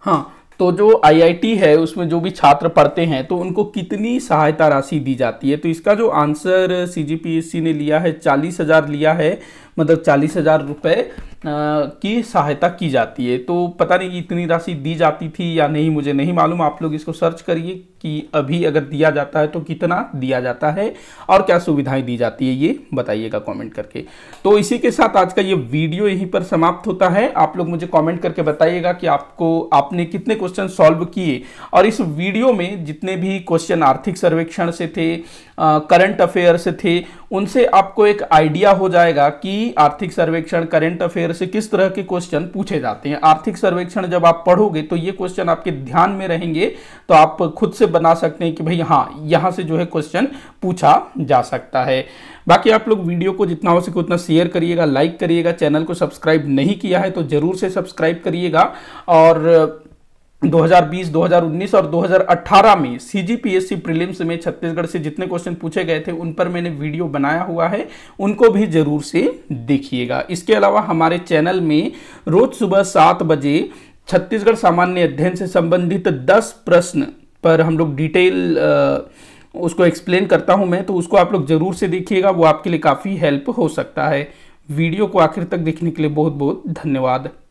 हाँ तो जो आईआईटी है उसमें जो भी छात्र पढ़ते हैं तो उनको कितनी सहायता राशि दी जाती है तो इसका जो आंसर सीजीपीएससी ने लिया है चालीस हज़ार लिया है मतलब चालीस हज़ार रुपये की सहायता की जाती है तो पता नहीं इतनी राशि दी जाती थी या नहीं मुझे नहीं मालूम आप लोग इसको सर्च करिए कि अभी अगर दिया जाता है तो कितना दिया जाता है और क्या सुविधाएं दी जाती है ये बताइएगा कमेंट करके तो इसी के साथ आज का ये वीडियो यहीं पर समाप्त होता है आप लोग मुझे कमेंट करके बताइएगा कि आपको आपने कितने क्वेश्चन सॉल्व किए और इस वीडियो में जितने भी क्वेश्चन आर्थिक सर्वेक्षण से थे करंट अफेयर से थे उनसे आपको एक आइडिया हो जाएगा कि आर्थिक सर्वेक्षण करंट अफेयर तरह से किस तरह के क्वेश्चन पूछे जाते हैं आर्थिक सर्वेक्षण जब आप पढ़ोगे तो ये क्वेश्चन आपके ध्यान में रहेंगे तो आप खुद से बना सकते हैं कि भाई हाँ यहाँ से जो है क्वेश्चन पूछा जा सकता है बाकी आप लोग वीडियो को जितना हो सके उतना शेयर करिएगा लाइक करिएगा चैनल को सब्सक्राइब नहीं किया है तो ज़रूर से सब्सक्राइब करिएगा और 2020, 2019 और 2018 में C G P S C prelims में छत्तीसगढ़ से जितने क्वेश्चन पूछे गए थे उन पर मैंने वीडियो बनाया हुआ है उनको भी जरूर से देखिएगा इसके अलावा हमारे चैनल में रोज सुबह सात बजे छत्तीसगढ़ सामान्य अध्ययन से संबंधित 10 प्रश्न पर हम लोग डिटेल उसको एक्सप्लेन करता हूं मैं तो उसको आप लोग जरूर से देखिएगा वो आपके लिए काफ़ी हेल्प हो सकता है वीडियो को आखिर तक देखने के लिए बहुत बहुत धन्यवाद